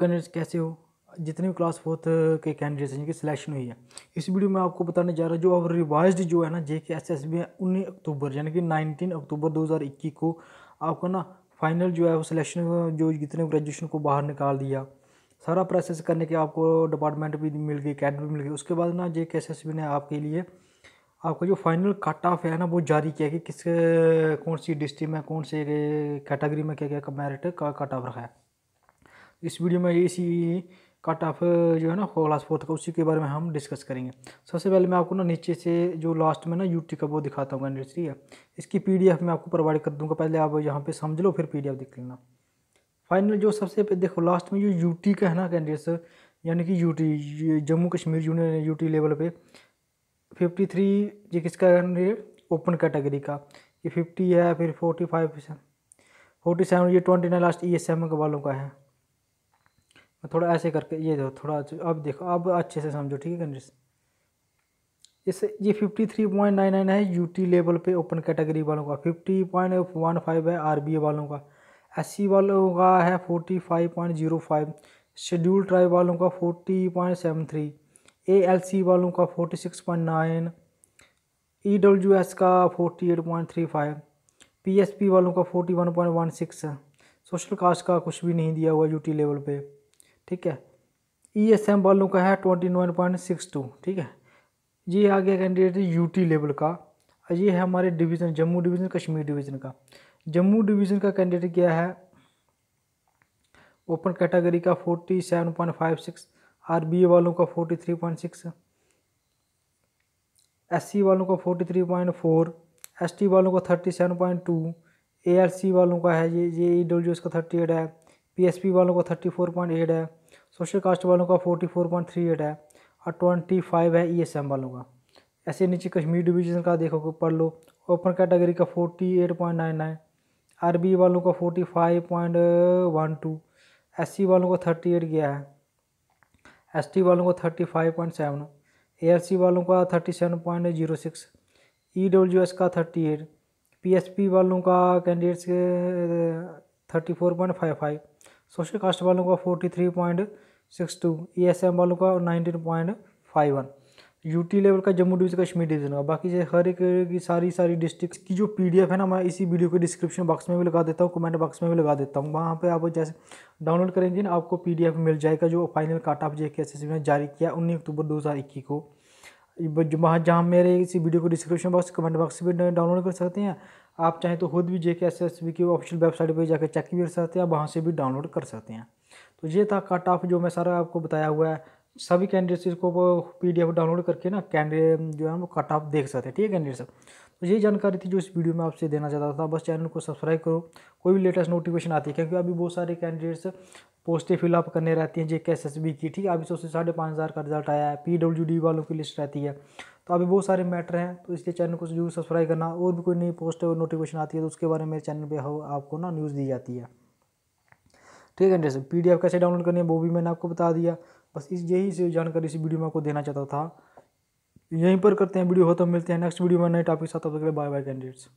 candidates कैसे हो जितने भी क्लास फोर्थ के कैंडिडेट्स हैं जिनकी सिलेक्शन हुई है इस वीडियो में आपको बताने जा रहा हूँ जो अब रिवाइज जो है ना जे के एस एस बी है उन्नीस अक्टूबर यानी कि नाइनटीन अक्टूबर दो हज़ार इक्कीस को आपका ना फाइनल जो है वो सिलेक्शन जो जितने ग्रेजुएशन को बाहर निकाल दिया सारा प्रोसेस करने के आपको डिपार्टमेंट भी मिल गई कैडर भी मिल गई उसके बाद ना जे के एस एस बी ने आपके लिए आपका जो फाइनल कट ऑफ है ना वो जारी किया कि किस कौन सी डिस्ट्रिक्ट में कौन से कैटेगरी में क्या क्या मेरिट का कट ऑफ रखा है इस वीडियो में इसी कट ऑफ जो है ना क्लास फोर्थ का उसी के बारे में हम डिस्कस करेंगे सबसे पहले मैं आपको ना नीचे से जो लास्ट में ना यूटी का वो दिखाता हूँ ठीक है इसकी पीडीएफ मैं आपको प्रोवाइड कर दूँगा पहले आप यहाँ पे समझ लो फिर पीडीएफ देख लेना फाइनल जो सबसे देखो लास्ट में जो यूटी का है ना कैंडिडेट्स यानी कि टी Jammu Kashmir union U level पे फिफ्टी थ्री ये किसका ओपन कैटेगरी का ये फिफ्टी है फिर फोर्टी फाइव फोर्टी सेवन ये twenty nine last E S M वालों का है थोड़ा ऐसे करके ये दो थोड़ा अब देखो अब अच्छे से समझो ठीक है कंडीस इससे ये fifty three point nine nine है यू टी लेवल पर ओपन कैटेगरी वालों का फिफ्टी पॉइंट वन फाइव है आर बी ए वालों का एस सी वालों का है forty five point zero five schedule tribe वालों का forty point seven three A L C वालों का forty six point nine E W S का forty eight point three five P S P वालों का forty one point one six social caste का कुछ भी नहीं दिया हुआ यू टी लेवल पर ठीक है ई एस एम वालों का है twenty nine point six two ठीक है ये आ गया कैंडिडेट यूटी लेवल का और ये है हमारे division Jammu division Kashmir division का जम्मू डिवीज़न का कैंडिडेट क्या है ओपन कैटेगरी का forty seven point five six R B A वालों का forty three point six S C वालों का forty three point four S T वालों का thirty seven point two A L C वालों का है ये ये ई डब्ल्यू एस का थर्टी एट है पीएसपी वालों का थर्टी फोर पॉइंट एट है सोशल कास्ट वालों का forty four point three eight है और ट्वेंटी फाइव है ईएसएम e वालों का ऐसे नीचे कश्मीर डिवीजन का देखो पढ़ लो ओपन कैटेगरी का forty eight point nine nine RB वालों का forty five point one two S वालों का थर्टी एट गया है एस वालों का thirty five point seven A वालों का thirty seven point zero six E W S का thirty eight P S P वालों का candidates thirty four point five five social caste वालों का forty three point six two ई S M वालों का nineteen point five one U T level का Jammu division Kashmir division का बाकी जैसे हर एक की सारी सारी डिस्ट्रिक्ट की जो पी डी एफ है ना मैं इसी वीडियो के डिस्क्रिप्शन बॉक्स में भी लगा देता हूँ कमेंट बॉक्स में भी लगा देता हूँ वहाँ पर आप जैसे डाउनलोड करेंगे ना आपको पी डी एफ मिल जाएगा जो फाइनल काट ऑफ जे के एस ने जारी किया उन्नीस अक्टूबर दो हज़ार को जहाँ जहाँ मेरे इसी वीडियो को डिस्क्रिप्शन बॉक्स कमेंट बॉक्स भी डाउनलोड कर सकते हैं आप चाहें तो खुद भी J K S S B की ऑफिशियल वेबसाइट पर जाकर चेक भी कर सकते हैं वहाँ से भी डाउनलोड कर सकते हैं तो ये था कट ऑफ जो मैं सारा आपको बताया हुआ है सभी कैंडिडेट्स को वो पी डाउनलोड करके ना कैंडिडेट जो है वो कट ऑफ देख सकते हैं ठीक है कैंडिडेट सर तो यही जानकारी थी जो इस वीडियो में आपसे देना चाहता था बस चैनल को सब्सक्राइब करो कोई भी लेटेस्ट नोटिफिकेशन आती है क्योंकि अभी बहुत सारे कैंडिडेट्स पोस्टें फिलअप करने रहती हैं जेके एस एस बी की ठीक है अभी सबसे साढ़े पाँच हज़ार का रिजल्ट आया है पी डब्ल्यू डी वालों की लिस्ट रहती है तो अभी बहुत सारे मैटर हैं तो इसलिए चैनल को जरूर सब्सक्राइब करना और भी कोई नई पोस्ट और नोटिफिकेशन आती है तो उसके बारे में मेरे चैनल पर आपको ना न्यूज़ दी जाती है ठीक है कैंडिडेट पी डी एफ कैसे डाउनलोड करनी है वो भी मैंने आपको बता दिया बस इस यही से जानकारी इस वीडियो में आपको देना चाहता था यहीं पर करते हैं वीडियो हो तो मिलते हैं नेक्स्ट वीडियो में नए टॉपिक साथ तब तक बाय बाय कैंडिडेट्स